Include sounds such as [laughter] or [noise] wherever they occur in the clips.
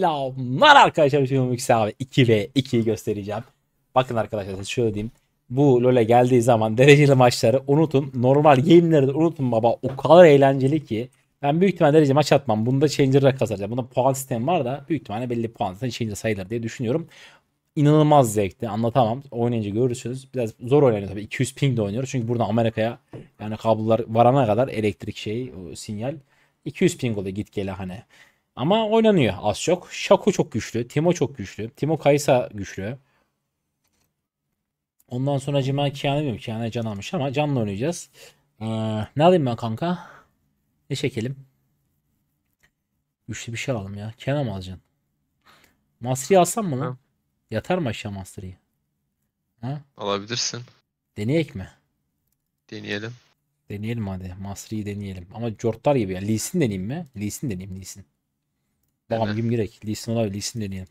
Selamlar arkadaşlar. Şimdi Mükse abi 2 ve 2'yi göstereceğim. Bakın arkadaşlar şöyle diyeyim. Bu LoL'e geldiği zaman dereceli maçları unutun. Normal game'leri de unutun baba. O kadar eğlenceli ki. Ben büyük ihtimalle derece maç atmam. Bunda Changer'a kazanacağım. Bunda puan sistemi var da büyük ihtimalle belli puan sistemi Changer sayılır diye düşünüyorum. İnanılmaz zevkli, Anlatamam. Oynayınca görürsünüz. Biraz zor oynanıyor tabii. 200 ping de oynuyoruz. Çünkü buradan Amerika'ya yani kablolar varana kadar elektrik şeyi, sinyal. 200 ping oluyor git gele hani. Ama oynanıyor az çok. Şako çok güçlü. Timo çok güçlü. Timo Kaysa güçlü. Ondan sonra Cima Kiana bilmiyorum. Kiana can almış ama canla oynayacağız. Ee, ne alayım ben kanka? Ne çekelim? Güçlü bir şey alalım ya. Kiana mı alacaksın? Masri'yi alsam mı lan? Ha. Yatar mı aşağı Masri'yi? Alabilirsin. Deneyek mi? Deneyelim. Deneyelim hadi. Masri'yi deneyelim. Ama Jortlar gibi ya. Lee'sin deneyeyim mi? Lee'sin deneyeyim. Lee'sin. Tamam kim girek. Lee Sin olabilir. Lee Sin deneyelim.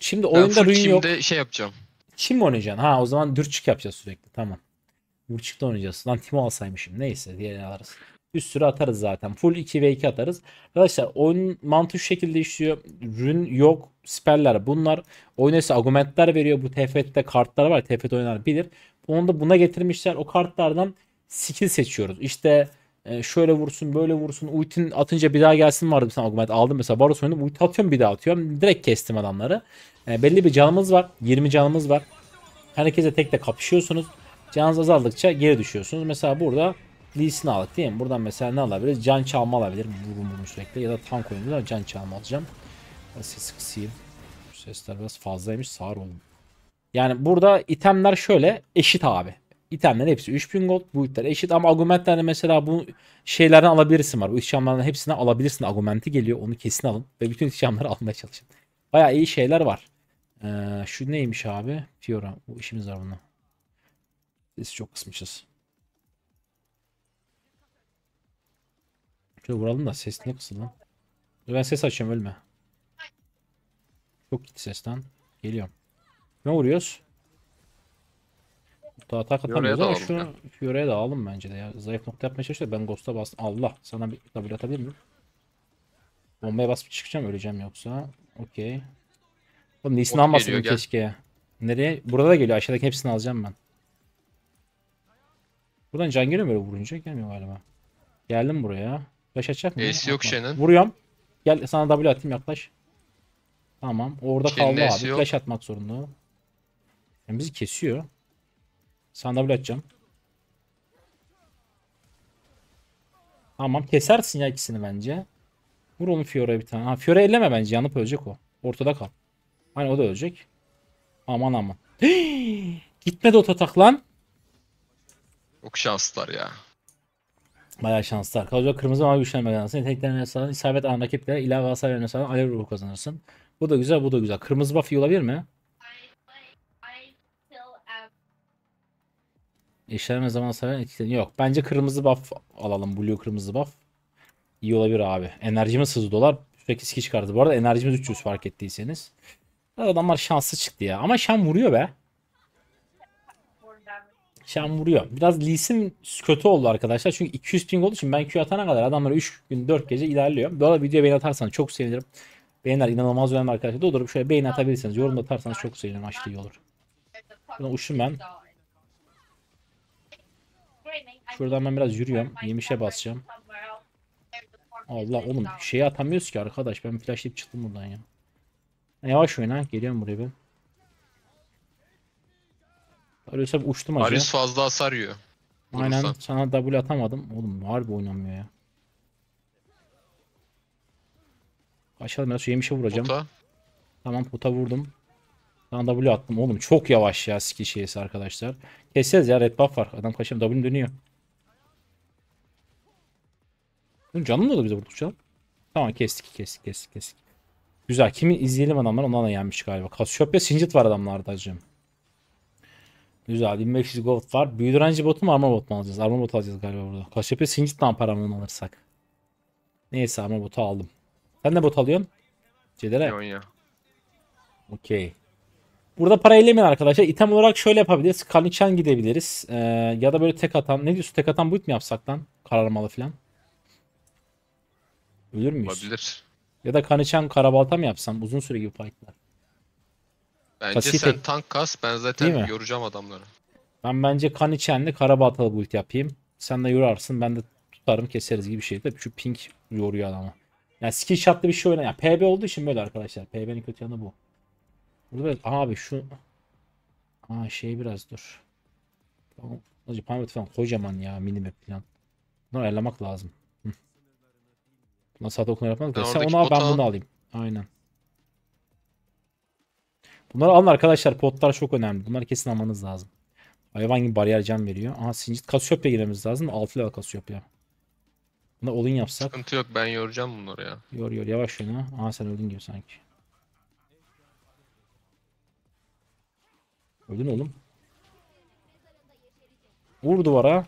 Şimdi ben oyunda Ruin yok. Ben şey yapacağım. Kim mi oynayacaksın? Ha o zaman Dürçük yapacağız sürekli. Tamam. Dürçük'te oynayacağız. Lan Timo alsaymışım. Neyse diğerini alırız. Bir sürü atarız zaten. Full 2 ve 2 atarız. Arkadaşlar oyun mantığı şu şekilde işliyor. Rün yok. Speller bunlar. Oynaysa argumentler veriyor. Bu TFT'de kartlar var. TFT oynar bilir. Onu da buna getirmişler. O kartlardan skill seçiyoruz. İşte e, şöyle vursun böyle vursun. Ultin atınca bir daha gelsin vardı bir tane augment aldım mesela. Baros oynadım ulti atıyorum bir daha atıyorum. Direkt kestim adamları. E, belli bir canımız var. 20 canımız var. Herkese tek tek kapışıyorsunuz. Canınız azaldıkça geri düşüyorsunuz. Mesela burada Lee'sini aldık değil mi? Buradan mesela ne alabiliriz? Can çalma alabilirim. Vurum vurum sürekli. Ya da tank oyuncular can çalma alacağım. Sesi kısayım. Sesler biraz fazlaymış. Sağır olun. Yani burada itemler şöyle eşit abi. İtemler hepsi 3000 gold. bu Build'ler eşit ama argumentlerde mesela bu şeylerden alabilirsin var. Bu ihtişamlardan hepsini alabilirsin. Argumenti geliyor. Onu kesin alın. Ve bütün ihtişamları [laughs] almaya çalışın. Baya iyi şeyler var. Ee, şu neymiş abi? Fiora. Bu işimiz var bununla. Biz çok kısmışız. Şöyle vuralım da ses ne kısıldı? Ben ses açayım ölme. Çok gitti sesten. Geliyorum. Ne vuruyoruz? Daha tak atamıyoruz ama şu Fiore'ye de alalım bence de ya. Zayıf nokta yapmaya çalışıyor. Ben Ghost'a bastım. Allah sana bir W atabilir miyim? Bombaya basıp çıkacağım öleceğim yoksa. Okey. Oğlum Nis'ini almasın keşke. Nereye? Burada da geliyor. Aşağıdaki hepsini alacağım ben. Buradan can geliyor böyle vurunca? Gelmiyor galiba. Geldim buraya. Baş açacak mı? Ace yok Shen'in. Vuruyorum. Gel sana W atayım yaklaş. Tamam. Orada Shen'in kaldı abi. Yok. Flash atmak zorunda. Yani bizi kesiyor. Sandalye atacağım. Tamam kesersin ya ikisini bence. Vur onu Fiora'ya bir tane. Ha Fiora elleme bence yanıp ölecek o. Ortada kal. Hani o da ölecek. Aman aman. Hii! [gasps] Gitmedi o tatak lan. Çok şanslar ya. Baya şanslar. Kalacak kırmızı mavi güçlenme kazanırsın. Yeteneklerine hasarlan, isabet anı rakiplere ilave hasar vermesine alev ruhu kazanırsın. Bu da güzel, bu da güzel. Kırmızı buff iyi olabilir mi? Eşler ne zaman seven etkilerini yok. Bence kırmızı buff alalım. Blue kırmızı buff. İyi olabilir abi. Enerjimiz hızlı dolar. peki kişi çıkardı. Bu arada enerjimiz 300 fark ettiyseniz. Adamlar şanslı çıktı ya. Ama Şam vuruyor be. Şam vuruyor. Biraz Lee'sim kötü oldu arkadaşlar. Çünkü 200 ping olduğu için ben Q atana kadar adamlar 3 gün 4 gece ilerliyor. Bu arada videoya beğeni atarsanız çok sevinirim. Beğenler inanılmaz önemli arkadaşlar. Doğru şöyle beğeni atabilirsiniz. yorum atarsanız çok sevinirim. Aşırı iyi olur. Buna uçtum ben. Şuradan ben biraz yürüyorum. Yemişe basacağım. Allah oğlum şeyi atamıyoruz ki arkadaş. Ben flashlayıp çıktım buradan ya. Yavaş oyna. Geliyorum buraya ben. Arıyorsa uçtum acı. Aris fazla hasar yiyor. Aynen sana W atamadım. Oğlum harbi oynamıyor ya. Aşağıda biraz yemişe vuracağım. Pota. Tamam pota vurdum. Ben W attım oğlum çok yavaş ya skill şeysi arkadaşlar. Keseceğiz ya red buff var. Adam kaçıyor W dönüyor. canım da oldu bize vurdukça. Tamam kestik kestik kestik kestik. Güzel. Kimi izleyelim adamlar ondan da yenmiş galiba. Kasyopya Sincit var adamlarda hacım. Güzel. 1500 gold var. Büyüdürenci botu mu armor botu mu alacağız? Armor botu alacağız galiba burada. Kasyopya Sincit'ten paramı alırsak. Neyse armor botu aldım. Sen ne bot alıyorsun? Celere. Okey. Burada para ellemeyin arkadaşlar. item olarak şöyle yapabiliriz. Kaliçen gidebiliriz. Ee, ya da böyle tek atan. Ne diyorsun? Tek atan boyut mu yapsak lan? Kararmalı falan. Ölür müyüz? Olabilir. Ya da Kaniçen Karabalta mı yapsam? Uzun süre gibi fightlar. Bence Pasifik. sen tank kas. Ben zaten yoracağım adamları. Ben bence Kaniçen'le Karabaltalı build yapayım. Sen de yorarsın. Ben de tutarım keseriz gibi bir şey. Tabii şu pink yoruyor adamı. Yani skill shot'lı bir şey oynayan. Yani PB olduğu için böyle arkadaşlar. PB'nin kötü yanı bu. Burada biraz abi şu Aa şey biraz dur. Tamam. Pamet falan kocaman ya minimap falan. Bunları ayarlamak lazım. Nasıl saat okuma yapmaz da. Sen onu al ben bunu alayım. Aynen. Bunları alın arkadaşlar. Potlar çok önemli. Bunları kesin almanız lazım. Hayvan gibi bariyer can veriyor. Aha sincit kasiyopya girmemiz lazım. 6 level kasiyopya. Buna olun yapsak. Sıkıntı yok ben yoracağım bunları ya. Yor yor yavaş yana. ha. Aha sen öldün gibi sanki. Öldün oğlum. Vur duvara.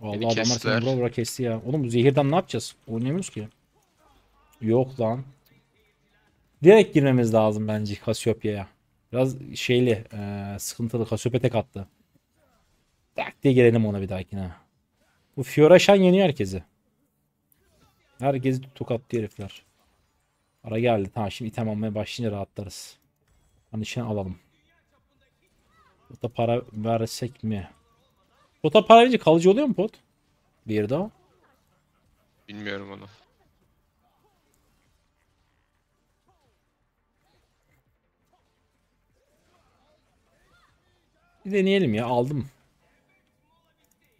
Vallahi Beni adamlar seni vura vura kesti ya. Oğlum bu zehirden ne yapacağız? Oynayamıyoruz ki. Yok lan. Direkt girmemiz lazım bence Kasiopya'ya. Biraz şeyli, e, sıkıntılı. Kasiopya tek attı. Tak diye gelelim ona bir dahakine. Bu Fiora Shen yeniyor herkesi. Herkesi tokatlı herifler. Ara geldi. Tamam şimdi item almaya başlayınca rahatlarız. Hani işini şey alalım. Pota para versek mi? Pota para verince kalıcı oluyor mu pot? Bir daha. Bilmiyorum onu. Bir deneyelim ya aldım.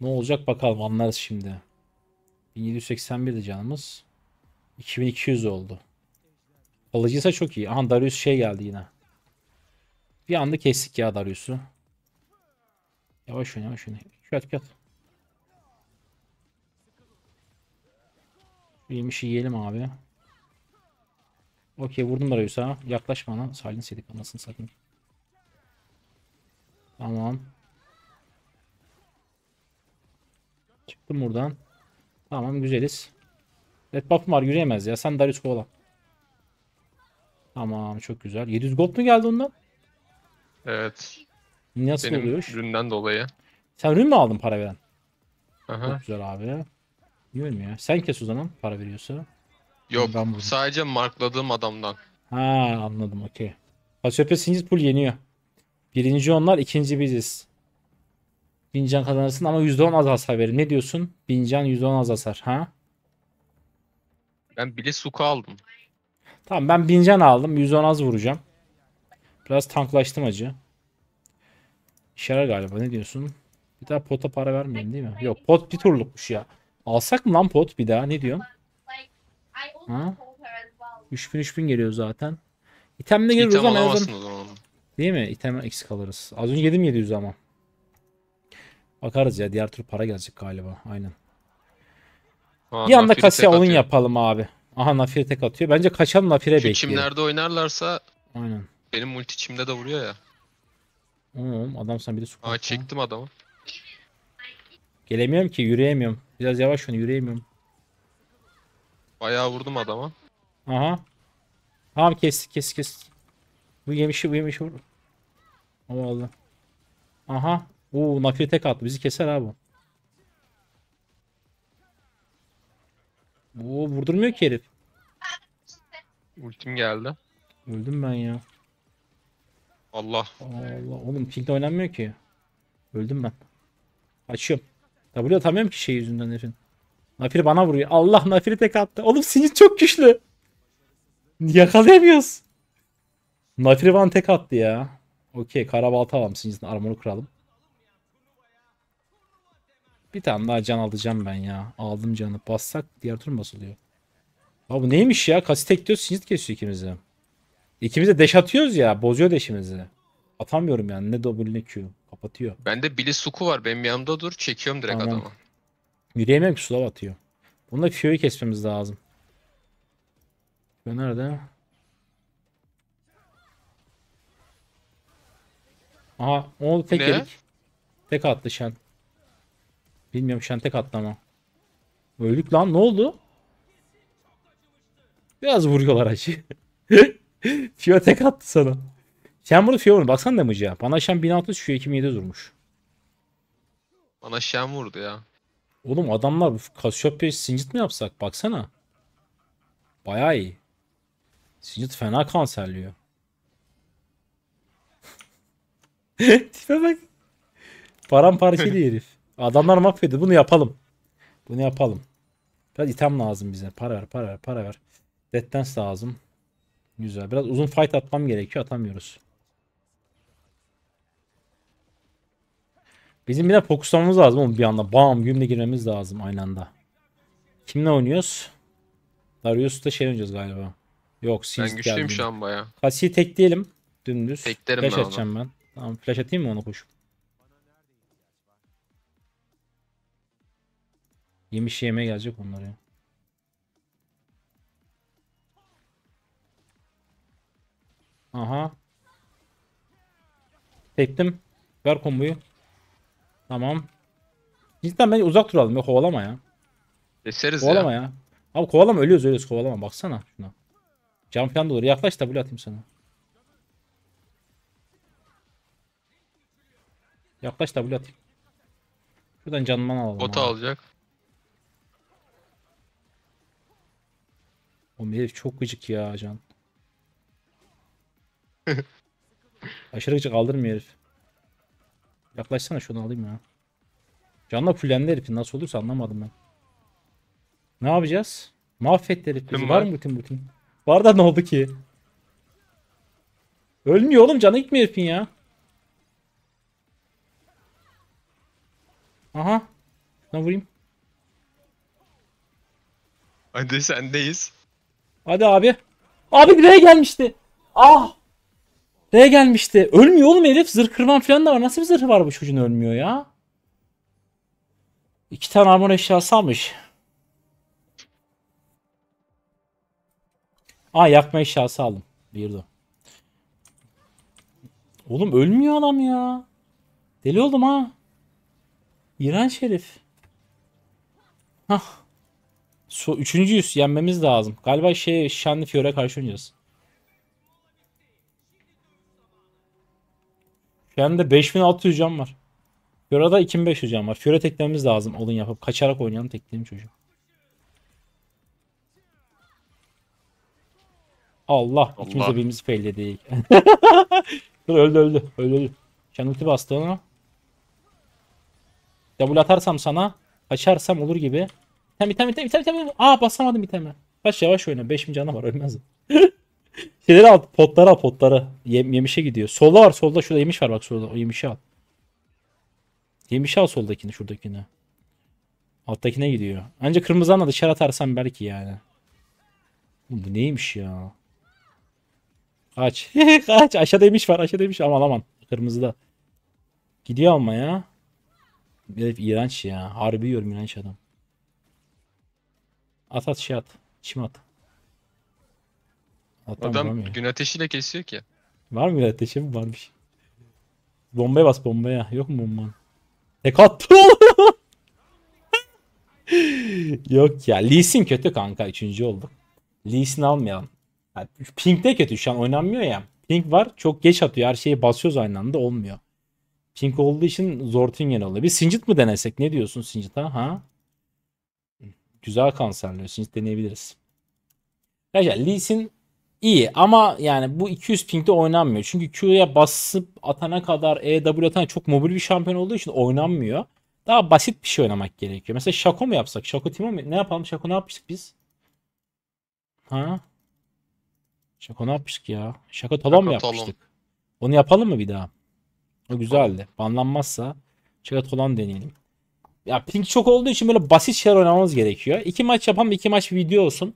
Ne olacak bakalım anlarız şimdi. 1781'di canımız. 2200 oldu. Alıcıysa çok iyi. Aha Darius şey geldi yine. Bir anda kestik ya Darius'u. Yavaş oyna yavaş oyna. Kat kürat. Yemişi yiyelim abi. Okey vurdum Darius'a. Yaklaş bana. Salin sedik anasını satayım. Tamam. Çıktım buradan. Tamam güzeliz. Red buff'ım var yürüyemez ya. Sen Darius kovala. Tamam çok güzel. 700 gold mu geldi ondan? Evet. Nasıl Benim oluyor? ründen dolayı. Sen rün mü aldın para veren? Aha. Çok güzel abi. Bilmiyorum ya. Sen kes o zaman para veriyorsa. Yok ben sadece markladığım adamdan. Ha anladım okey. Kasyopya Sincit Pool yeniyor. Birinci onlar ikinci biziz. Bincan kazanırsın ama %10 az hasar verir. Ne diyorsun? Bincan %10 az hasar. Ha? Ben bile suku aldım. Tamam ben Bincan aldım. %10 az vuracağım. Biraz tanklaştım acı. İşarar galiba ne diyorsun? Bir daha pota para vermeyin değil mi? Yok pot bir turlukmuş ya. Alsak mı lan pot bir daha ne diyorsun? Ha? 3000 3000 geliyor zaten. İtemle gelir geliyor? o zaman. zaman. Değil mi? İtem eksik alırız. Az önce yedim 700 ama. Bakarız ya diğer tur para gelecek galiba. Aynen. Aa, bir anda kasya onun yapalım abi. Aha nafire tek atıyor. Bence kaçan Nafir'e bekliyor. Kimlerde oynarlarsa Aynen. Benim multi çimde de vuruyor ya. Hmm, adam sen bir de sokakta. Aa çektim adamı. Gelemiyorum ki yürüyemiyorum. Biraz yavaş ol yürüyemiyorum. Bayağı vurdum adama. Aha. Tamam kes kes kes. Bu yemişi bu yemişi vur. Allah aldı. Aha. Oo nakli tek attı. Bizi keser abi. Oo vurdurmuyor ki herif. Ultim geldi. Öldüm ben ya. Allah. Allah oğlum pingde oynanmıyor ki. Öldüm ben. Açıyorum. W atamıyorum ki şey yüzünden herifin. Nafir bana vuruyor. Allah Nafir'i tek attı. Oğlum sinir çok güçlü. Yakalayamıyoruz. Nafir Van tek attı ya. Okey karabalta alalım sinirden armonu kıralım. Bir tane daha can alacağım ben ya. Aldım canı. Bassak diğer tur basılıyor. Abi bu neymiş ya? Kasi tek diyor sinir kesiyor ikimizi. İkimiz de deş atıyoruz ya. Bozuyor deşimizi. Atamıyorum yani. Ne W ne Q. Kapatıyor. Bende Billy Suku var. Benim yanımda dur. Çekiyorum direkt Tamam. adama. Yürüyemiyorum ki sulav atıyor. Bunda Q'yu kesmemiz lazım. Q nerede? Aha. O oldu tek Ne? Tek attı Shen. Bilmiyorum Shen tek attı ama. Öldük lan. Ne oldu? Biraz vuruyorlar acı. [laughs] [laughs] Fio tek attı sana. Sen bunu Fio vurun. Baksana damage'a. Bana Şen 1600 Fio 2700 vurmuş. Bana Şen vurdu ya. Oğlum adamlar Kasyopya Sincit mi yapsak? Baksana. baya iyi. Sincit fena kanserliyor. [laughs] Tipe bak. Paramparçaydı herif. [laughs] Adamlar mahvetti. Bunu yapalım. Bunu yapalım. Biraz item lazım bize. Para ver, para ver, para ver. Death Dance lazım. Güzel. Biraz uzun fight atmam gerekiyor. Atamıyoruz. Bizim bir de fokuslamamız lazım oğlum bir anda. Bam gümle girmemiz lazım aynı anda. Kimle oynuyoruz? Darius'ta şey oynayacağız galiba. Yok Seas Ben güçlüyüm geldi. şu an baya. Kasi tek diyelim. Dümdüz. Teklerim flash ben atacağım ben. Tamam flash atayım mı ona koşup? Yemiş yeme gelecek onlar ya. Aha. Tektim. Ver komboyu. Tamam. Cidden bence uzak duralım ya kovalama ya. Keseriz kovalama ya. ya. Abi kovalama ölüyoruz ölüyoruz kovalama baksana şuna. Cam falan da olur. Yaklaş da bile atayım sana. Yaklaş da bile atayım. Şuradan canman alalım. Bota alacak. O herif çok gıcık ya can. [laughs] Aşırı Aşırıcı kaldırmıyor herif. Yaklaşsana şunu alayım ya. Canla fullendi herifin nasıl olursa anlamadım ben. Ne yapacağız? Mahvetti herif bizi. Var. var mı bütün bütün? Var da ne oldu ki? Ölmüyor oğlum canı gitmiyor herifin ya. Aha. Ne vurayım? Hadi sendeyiz. Hadi abi. Abi nereye gelmişti. Ah. R'ye gelmişti. Ölmüyor oğlum herif. Zırh kırman falan da var. Nasıl bir zırhı var bu çocuğun ölmüyor ya? İki tane armor eşyası almış. Aa yakma eşyası aldım. Birdo. Oğlum ölmüyor adam ya. Deli oldum ha. İğrenç herif. Hah. So, yüz Yenmemiz lazım. Galiba şey Şanlı Fior'a karşı oynayacağız. Yani 5600 cam var. Fiora'da 2500 cam var. Fiora teklememiz lazım alın yapıp. Kaçarak oynayan tekleyelim çocuğu. Allah. Allah. İkimiz de birbirimizi failledik. [laughs] Dur öldü öldü. Öldü öldü. Şanıltı bastı ona. Double atarsam sana. Kaçarsam olur gibi. Tam item item item item. Aa basamadım itemi. Kaç yavaş oyna. 5000 canı var ölmez. [laughs] Şeyleri al. Potları al potları. Yem, yemişe gidiyor. Solda var solda. Şurada yemiş var bak solda. O yemişi al. Yemişi al soldakini şuradakini. Alttakine gidiyor. Anca kırmızıdan da dışarı atarsam belki yani. bu neymiş ya? Kaç. [laughs] Kaç. Aşağıda yemiş var. Aşağıda yemiş. Aman aman. Kırmızıda. Gidiyor ama ya. Herif iğrenç ya. Harbi yiyorum iğrenç adam. At at şey at. Çim at. Hatta Adam vuramıyor. gün ateşiyle kesiyor ki. Var mı bir ateşim? Varmış. Bombaya bas bombaya. Yok mu bomban? Tek attı [laughs] Yok ya. Lee Sin kötü kanka. Üçüncü olduk. Lee Sin almayalım. Yani Pink de kötü. Şu an oynanmıyor ya. Pink var. Çok geç atıyor. Her şeyi basıyoruz aynı anda. Olmuyor. Pink olduğu için zor Zortingen oluyor. Bir Singit mi denesek? Ne diyorsun Singit'a? Ha? Güzel kanserliyor. Singit deneyebiliriz. Arkadaşlar Lee Sin iyi ama yani bu 200 pingde oynanmıyor. Çünkü Q'ya basıp atana kadar E W atana çok mobil bir şampiyon olduğu için oynanmıyor. Daha basit bir şey oynamak gerekiyor. Mesela Şako mu yapsak? Şako Timo mu? Ne yapalım? Şako ne yapmıştık biz? Ha? Şako ne yapmıştık ya? Şako Talon mu yapmıştık? Talon. Onu yapalım mı bir daha? O güzeldi. Banlanmazsa Şako Talon deneyelim. Ya ping çok olduğu için böyle basit şeyler oynamamız gerekiyor. İki maç yapalım. iki maç video olsun.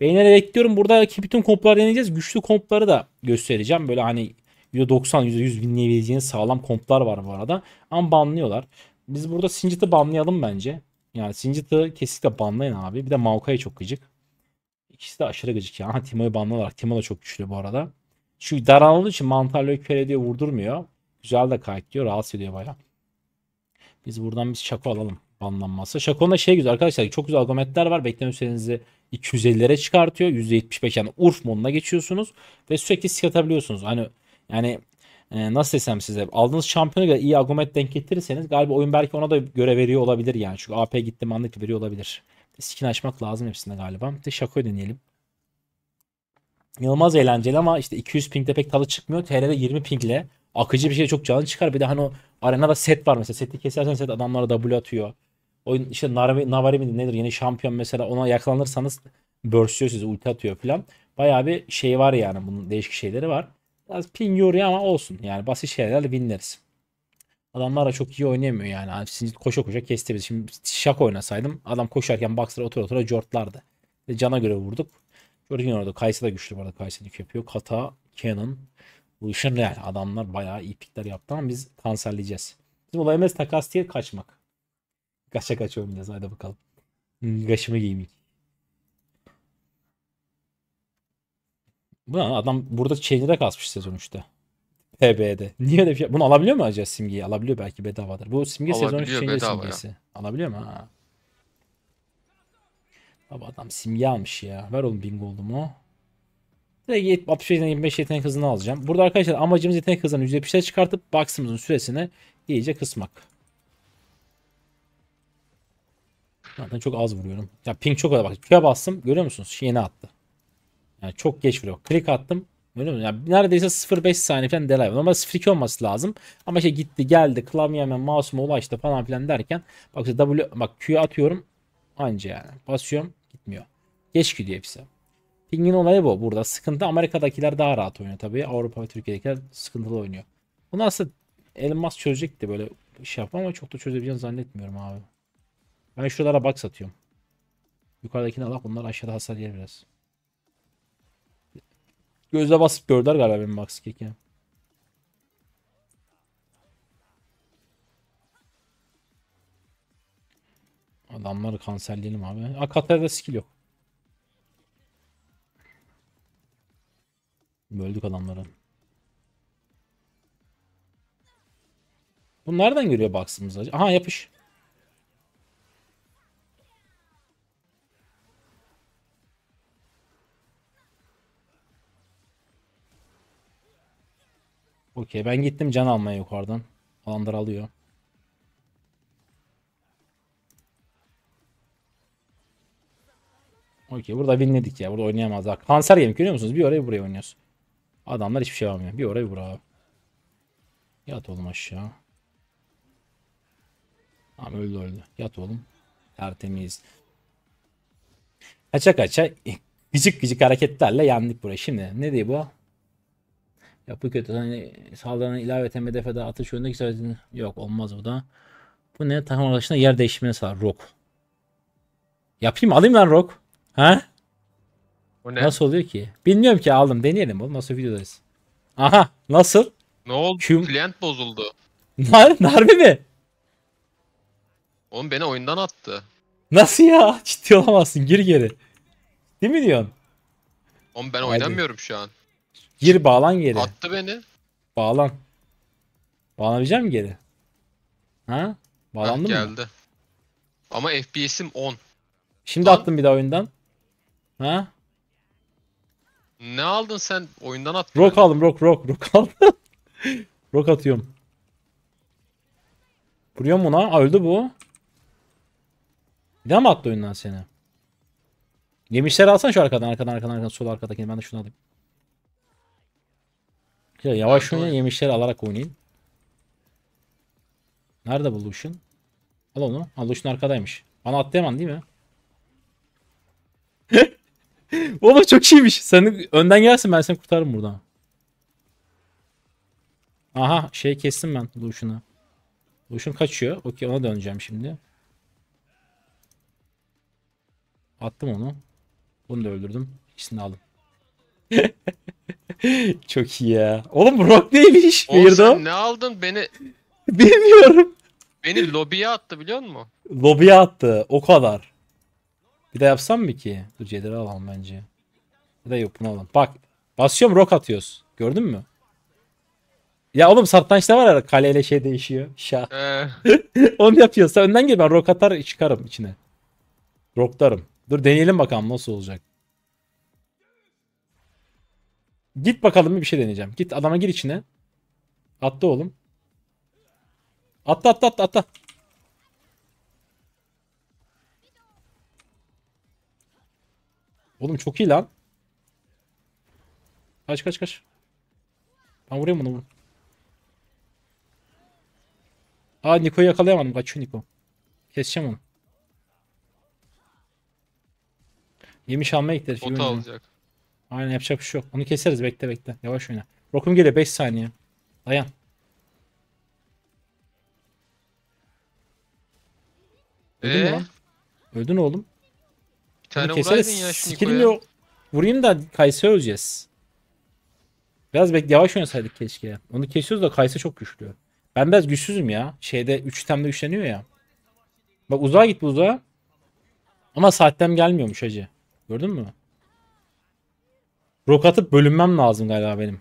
Beğenerek bekliyorum. Buradaki bütün kompları deneyeceğiz. Güçlü kompları da göstereceğim. Böyle hani %90, %100 binleyebileceğiniz sağlam komplar var bu arada. Ama banlıyorlar. Biz burada Singit'i banlayalım bence. Yani Singit'i kesinlikle banlayın abi. Bir de Maokai çok gıcık. İkisi de aşırı gıcık ya. Yani. Timo'yu banlalar. Timo da çok güçlü bu arada. Çünkü daraldığı için mantar Lökpere diye vurdurmuyor. Güzel de kayıtlıyor. Rahatsız ediyor baya. Biz buradan biz Şako alalım banlanması. Şako'nun da şey güzel arkadaşlar. Çok güzel argumentler var. Bekleme sürenizi 250'lere çıkartıyor. %75 yani URF moduna geçiyorsunuz ve sürekli sik atabiliyorsunuz. Hani yani e, nasıl desem size aldığınız şampiyonu da iyi agomet denk getirirseniz galiba oyun belki ona da göre veriyor olabilir yani. Çünkü AP gitti manlık veriyor olabilir. Skin açmak lazım hepsinde galiba. Bir de şakoyu deneyelim. Yılmaz eğlenceli ama işte 200 pingde pek tadı çıkmıyor. TR'de 20 pingle akıcı bir şey çok canlı çıkar. Bir de hani o arenada set var mesela. Seti kesersen set adamlara W atıyor. O işte Navari mi nedir yeni şampiyon mesela ona yakalanırsanız burstüyor sizi ulti atıyor falan. Bayağı bir şey var yani bunun değişik şeyleri var. Biraz ping yoruyor ama olsun yani basit şeylerle binleriz. Adamlar da çok iyi oynayamıyor yani. yani sizi koşa koşa kesti bizi. Şimdi şak oynasaydım adam koşarken Baxter otur otur jortlardı. Cana göre vurduk. Jordan orada Kaysa da güçlü bu arada Kaysa'nın yapıyor. Kata, Canon, Lucian Real adamlar bayağı iyi pikler yaptı ama biz kanserleyeceğiz. Bizim olayımız takas diye kaçmak. Kaça kaç oynayacağız hadi bakalım. Kaşımı giymek. Bu adam burada Çin'de kasmış sezon 3'te. PB'de. Niye öyle bir şey? Bunu alabiliyor mu acaba simgeyi? Alabiliyor belki bedavadır. Bu simge sezon 3 Çin'de simgesi. Ya. Alabiliyor mu? Ha. Abi adam simge almış ya. Ver oğlum bingo mu? Direkt 65'den 25 yetenek hızını alacağım. Burada arkadaşlar amacımız yetenek hızını %70'e çıkartıp box'ımızın süresini iyice kısmak. Zaten çok az vuruyorum. Ya ping çok az. Bak Q'ya bastım. Görüyor musunuz? Şey yeni attı. Yani çok geç vuruyor. Click attım. görüyor mi? Yani neredeyse 0.5 saniye falan delay. Normalde 0.2 olması lazım. Ama işte gitti geldi klavye hemen mouse'uma ulaştı falan filan derken bak işte W bak Q'ya atıyorum anca yani. Basıyorum gitmiyor. Geç gidiyor hepsi. Ping'in olayı bu burada. Sıkıntı Amerika'dakiler daha rahat oynuyor tabii. Avrupa ve Türkiye'dekiler sıkıntılı oynuyor. Bunu aslında Elmas çözecekti böyle şey yapma ama çok da çözebileceğini zannetmiyorum abi. Ben şuralara bak satıyorum. Yukarıdakini alak onlar aşağıda hasar yer biraz. Gözle basıp gördüler galiba benim max kick'i. Adamları kanserleyelim abi. Akater'da skill yok. Böldük adamları. Bu nereden görüyor baksımız Aha yapış. Okey ben gittim can almaya yukarıdan. Alandır alıyor. Okey burada winledik ya. Burada oynayamazlar. Kanser yemek görüyor musunuz? Bir oraya bir buraya oynuyoruz. Adamlar hiçbir şey almıyor. Bir oraya bir buraya. Yat oğlum aşağı. Tamam öldü öldü. Yat oğlum. Tertemiz. Kaça kaça [laughs] gıcık gıcık hareketlerle yendik buraya. Şimdi ne diyor bu? Yapı kötü. Hani saldırının ilaveten hedefe de atış yönündeki isabetini yok olmaz bu da. Bu ne? Takım arkadaşına yer değişimini sağlar. Rock. Yapayım alayım lan Rock. Ha? O ne? Nasıl oluyor ki? Bilmiyorum ki aldım. Deneyelim oğlum. Nasıl videodayız? Aha nasıl? Ne oldu? Küm... Klient bozuldu. Nar, narbi mi? Oğlum beni oyundan attı. Nasıl ya? Ciddi olamazsın. Gir geri. Değil mi diyorsun? Oğlum ben Hadi. oynamıyorum şu an. Gir bağlan geri. Attı beni. Bağlan. Bağlanabilecek mi geri? Ha? Bağlandın mı? Geldi. Ama FPS'im 10. Şimdi Lan. attım bir daha oyundan. Ha? Ne aldın sen? Oyundan at. Rock aldım, rock, rock, rock [laughs] aldım. rock atıyorum. Vuruyor mu lan? Öldü bu. Bir daha mı attı oyundan seni? Yemişleri alsan şu arkadan, arkadan, arkadan, arkadan, sol arkadakini. Ben de şunu alayım. Ya yavaş oynayın yemişleri alarak oynayın. Nerede bu Lucian? Al onu. Al Lucian arkadaymış. Bana attı hemen değil mi? [laughs] Oğlum çok şeymiş. Sen önden gelsin ben seni kurtarırım buradan. Aha şey kestim ben Lucian'ı. Lucian kaçıyor. Okey ona döneceğim şimdi. Attım onu. Bunu da öldürdüm. İkisini aldım. [laughs] [laughs] Çok iyi ya. Oğlum Rock neymiş? Oğlum Weirdo. sen ne aldın beni? [laughs] Bilmiyorum. Beni lobiye attı biliyor musun? Lobiye attı. O kadar. Bir de yapsam mı ki? Dur Cedir'i alalım bence. Bir de yok bunu alalım. Bak basıyorum Rock atıyoruz. Gördün mü? Ya oğlum işte var ya kaleyle şey değişiyor. Şah. Ee. [laughs] Onu yapıyorsa önden gel ben rock atar çıkarım içine. Rocklarım. Dur deneyelim bakalım nasıl olacak. Git bakalım bir şey deneyeceğim. Git adama gir içine. Atla oğlum. Atla atla atla atla. Oğlum çok iyi lan. Kaç kaç kaç. Ben vurayım bunu. Vur. Aa Niko'yu yakalayamadım. Kaçıyor Niko. Keseceğim onu. Yemiş almaya gittiler. Bota alacak. Aynen yapacak bir şey yok. Onu keseriz bekle bekle. Yavaş oyna. Rokum geliyor 5 saniye. Dayan. Öldün mü Ee? lan? Öldün oğlum. Bir tane keseriz. vuraydın ya vurayım da Kayse öleceğiz. Biraz bek yavaş oynasaydık keşke. Onu kesiyoruz da Kayse çok güçlü. Ben biraz güçsüzüm ya. Şeyde 3 temde güçleniyor ya. Bak uzağa git bu uzağa. Ama saatten gelmiyormuş hacı. Gördün mü? Rok atıp bölünmem lazım galiba benim.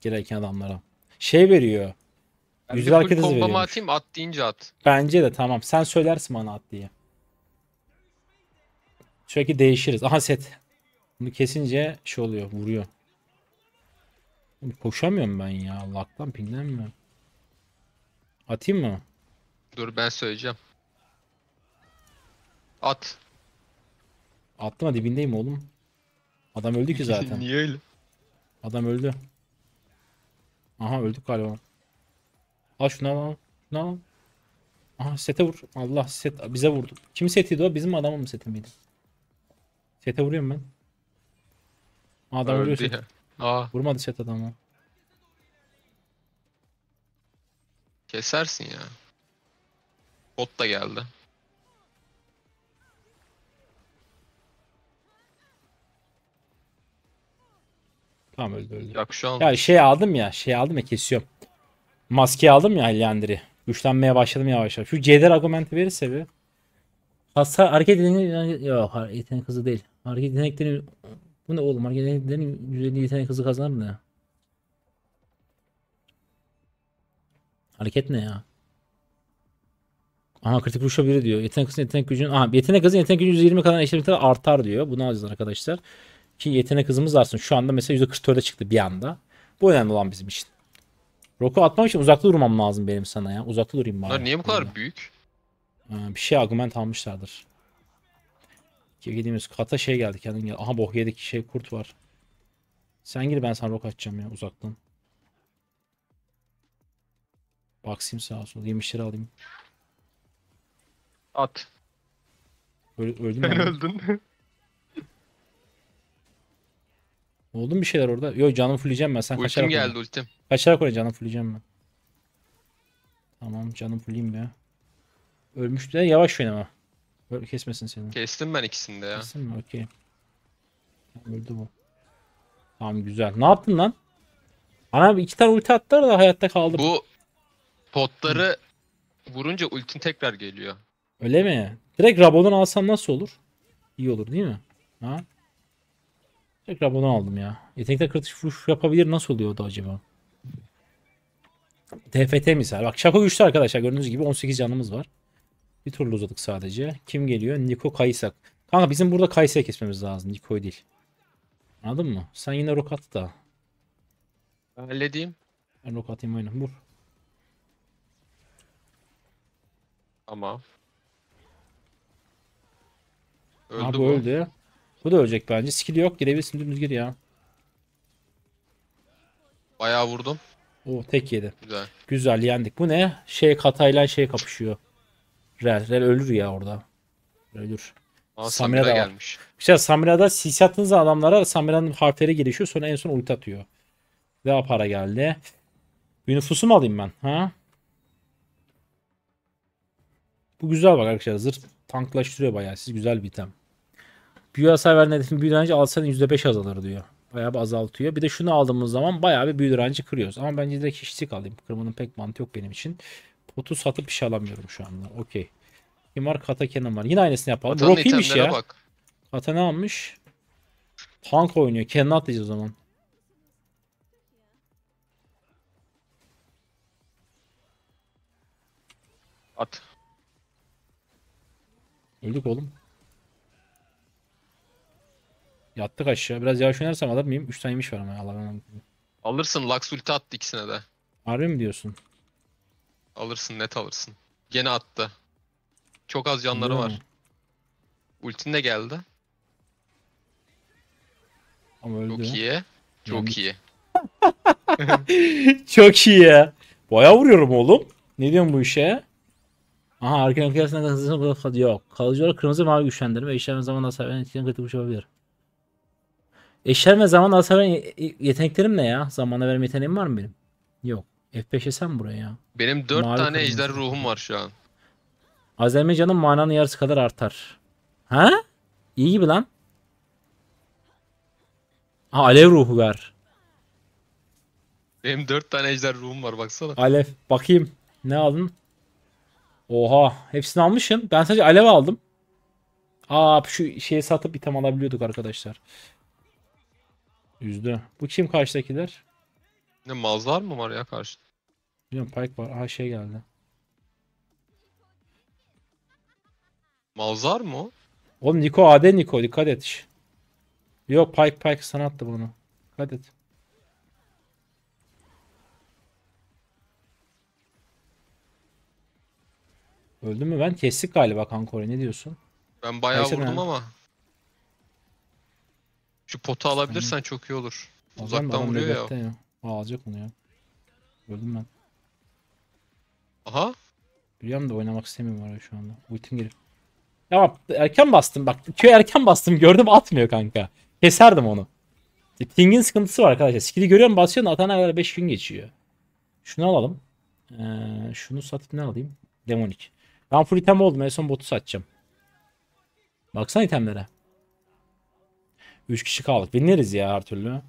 Gereken adamlara. Şey veriyor. Ben Yüzde hareket hızı veriyor. atayım at deyince at. Bence de tamam. Sen söylersin bana at diye. Sürekli değişiriz. Aha set. Bunu kesince şey oluyor. Vuruyor. Koşamıyorum ben ya. Allah'tan mi? Atayım mı? Dur ben söyleyeceğim. At. Attım dibindeyim oğlum. Adam öldü ki [laughs] zaten. Niye öyle? Adam öldü. Aha öldük galiba. Al şuna, al al. al. Aha sete vur. Allah set bize vurdu. Kim setiydi o? Bizim adamın mı seti miydi? Sete vuruyorum ben. Adam öldü set. Aa. Vurmadı set adamı. Kesersin ya. Bot da geldi. Tamam öldü öldü. Yakşı aldım. Ya şey aldım ya şey aldım ya kesiyorum. Maske aldım ya Heliandri. Güçlenmeye başladım yavaş yavaş. Şu Ceder argumenti verirse bir. Hasta hareket yeteneği yok yetenek hızı değil. Hareket yetenekleri bu ne oğlum hareket yetenekleri 150 yetenek hızı kazanır mı ya? Hareket ne ya? Aha kritik vuruşa biri diyor. Yetenek hızı yetenek gücün. Aha yetenek hızı yetenek gücün 120 kadar eşit artar diyor. Bunu alacağız arkadaşlar ki yetenek hızımız artsın. Şu anda mesela %44'e çıktı bir anda. Bu önemli olan bizim için. Roku atmam için uzakta durmam lazım benim sana ya. Uzakta durayım bari. Bunlar niye bu kadar Burada. büyük? bir şey argument almışlardır. Gidiyoruz. Kata şey geldi kendin gel. Aha bok yedik şey kurt var. Sen gir ben sana rok açacağım ya uzaktan. Baksayım sağa sola. Yemişleri alayım. At. Öl öldün mü? [laughs] Sen öldün. Oldu mu bir şeyler orada? Yok canım fulleyeceğim ben. Sen Ultim oyna. geldi ultim. Kaçarak oraya canım fulleyeceğim ben. Tamam canım fulleyim ya. Ölmüştü de yavaş oynama. Böyle kesmesin seni. Kestim ben ikisini de ya. Kestim mi? Okey. Öldü bu. Tamam güzel. Ne yaptın lan? Ana iki tane ulti attılar da hayatta kaldım. Bu potları vurunca ultin tekrar geliyor. Öyle mi? Direkt Rabon'dan alsan nasıl olur? İyi olur değil mi? Ha? Tekrar bunu aldım ya. Yetenekler kırtış vuruş yapabilir nasıl oluyordu acaba? TFT misal. Bak şaka güçlü arkadaşlar gördüğünüz gibi 18 canımız var. Bir turla uzadık sadece. Kim geliyor? Niko Kaysak. Kanka bizim burada Kaysak'ı kesmemiz lazım. Niko'yu değil. Anladın mı? Sen yine rokat da. halledeyim. Ben rok atayım oyunu. Vur. Ama. Öldü Abi bu. öldü. Bu da ölecek bence. Skill yok. Girebilirsin dümdüz gir ya. Bayağı vurdum. Oo tek yedi. Güzel. Güzel yendik. Bu ne? Şey katayla şey kapışıyor. Rel. Rel ölür ya orada. Ölür. Samira, da gelmiş. Var. İşte Samira'da CC attığınızda adamlara Samira'nın harfleri gelişiyor. Sonra en son ulti atıyor. Daha para geldi. Unifusu mu alayım ben? Ha? Bu güzel bak arkadaşlar. Zırh tanklaştırıyor bayağı. Siz güzel bir item. Büyü hasar veren hedefin büyü direnci alsan %5 azalır diyor. Bayağı bir azaltıyor. Bir de şunu aldığımız zaman bayağı bir büyü direnci kırıyoruz. Ama bence direkt hiçlik alayım. Kırmanın pek mantığı yok benim için. Potu satıp bir şey alamıyorum şu anda. Okey. Kim var? Katakenem var. Yine aynısını yapalım. Atanın Rocky'miş ya. Bak. Kata ne almış? Tank oynuyor. Kenan atlayacağız o zaman. At. Öldük oğlum. Yattık aşağı. Biraz yavaş oynarsam alır mıyım? 3 tane imiş var ama Allah Alırsın Lux ulti attı ikisine de. Harbi mi diyorsun? Alırsın net alırsın. Gene attı. Çok az canları var. Mi? Ultin de geldi. Ama öldü. Çok iyi. Çok iyi. [laughs] Çok iyi ya. Baya vuruyorum oğlum. Ne diyorsun bu işe? Aha erken kıyasına kadar hızlı yok. Kalıcı olarak kırmızı mavi güçlendirme. İşlem zamanla sahibinden etkilen kritik bir şey olabilir. Eşler ve zaman hasar yeteneklerim ne ya? Zamana verme yeteneğim var mı benim? Yok. F5 yesem buraya ya. Benim 4 Mavi tane ejder ruhum var şu an. canım mananın yarısı kadar artar. Ha? İyi gibi lan. Ha alev ruhu ver. Benim 4 tane ejder ruhum var baksana. Alev. Bakayım. Ne aldın? Oha. Hepsini almışsın. Ben sadece alev aldım. Aa şu şeyi satıp item alabiliyorduk arkadaşlar. Yüzde. Bu kim karşıdakiler? Ne mazlar mı var ya karşıda? Bilmiyorum Pike var. Aha şey geldi. Mazlar mı Oğlum Niko AD Niko dikkat et. Yok Pike Pike sana attı bunu. Dikkat et. Öldü mü ben? Kestik galiba Kankore ne diyorsun? Ben bayağı Neyse, vurdum ben- ama. Şu potu alabilirsen çok iyi olur. Adam, Uzaktan adam vuruyor ya. ya. alacak onu ya. Öldüm ben. Aha. Biliyorum da oynamak istemiyorum oraya şu anda. Ultim gelip. Ya bak erken bastım bak. Köy erken bastım gördüm atmıyor kanka. Keserdim onu. King'in e, sıkıntısı var arkadaşlar. Skill'i görüyorum basıyorsun atana kadar 5 gün geçiyor. Şunu alalım. Ee, şunu satıp ne alayım? Demonic. Ben full item oldum. En son botu satacağım. Baksana itemlere. 3 kişi kaldık. Binleriz ya her türlü. Bir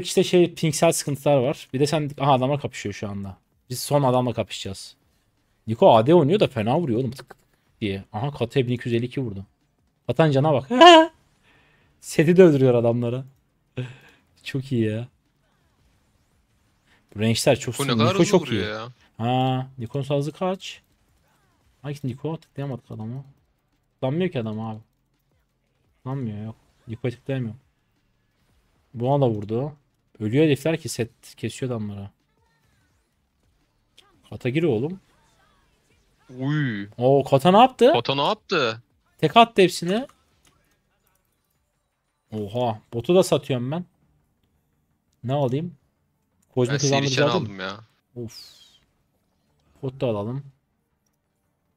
tek işte şey pingsel sıkıntılar var. Bir de sen aha adamla kapışıyor şu anda. Biz son adamla kapışacağız. Niko AD oynuyor da fena vuruyor oğlum tık diye. Aha Kata'ya 1252 vurdu. Katan cana bak. [laughs] Seti de öldürüyor adamlara. [laughs] çok iyi ya. Range'ler çok Niko, Niko çok iyi. Ya. Ha, Niko'nun sazı kaç? Ay Niko tıklayamadık adamı. Tıklanmıyor ki adam abi. Tıklanmıyor yok. Yukarı tıklayamıyorum. Buna da vurdu. Ölüyor herifler ki set kesiyor damlara. Kata gir oğlum. Uy. Oo Kata ne yaptı? Kata ne yaptı? Tek attı hepsini. Oha. Botu da satıyorum ben. Ne alayım? Kozmik ben seri aldım ya. Of. Bot da alalım.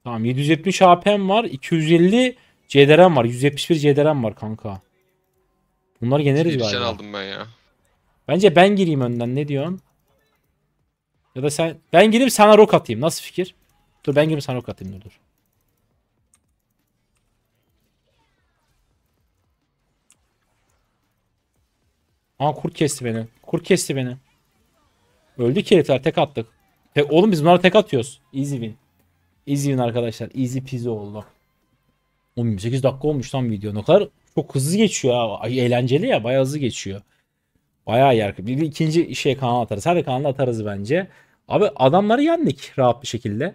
Tamam 770 apm var. 250 CDR'm var. 171 CDR'm var kanka. Bunları yeneriz galiba. Şey sen aldım ben ya. Bence ben gireyim önden ne diyorsun? Ya da sen ben girip sana rok atayım. Nasıl fikir? Dur ben girip sana rok atayım dur dur. Aa kurt kesti beni. Kurt kesti beni. Öldü ki tek attık. Tek, oğlum biz bunları tek atıyoruz. Easy win. Easy win arkadaşlar. Easy pizza oldu. 18 dakika olmuş tam video. Ne kadar çok hızlı geçiyor. Ya. Eğlenceli ya bayağı hızlı geçiyor. Bayağı yer. Bir ikinci şey kanal atarız. Her kanal atarız bence. Abi adamları yendik rahat bir şekilde.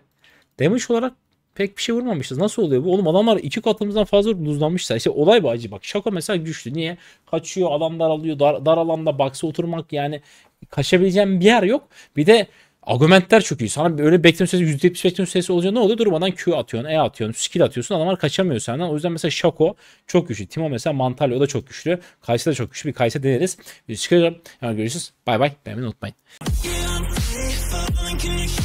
Demiş olarak pek bir şey vurmamışız. Nasıl oluyor bu? Oğlum adamlar iki katımızdan fazla buzlanmışlar. İşte olay bu acı bak. Şaka mesela güçlü. Niye? Kaçıyor adam daralıyor. Dar, dar alanda baksa oturmak yani kaçabileceğim bir yer yok. Bir de Argumentler çok iyi. Sana öyle bekleme süresi %70 bekleme süresi olunca ne oluyor? Durmadan Q atıyorsun, E atıyorsun, skill atıyorsun. Adamlar kaçamıyor senden. O yüzden mesela Shaco çok güçlü. Timo mesela Mantalya o da çok güçlü. Kayse de çok güçlü. Bir Kayse deneriz. Biz çıkacağım. Yani görüşürüz. Bay bay. Beğenmeyi unutmayın.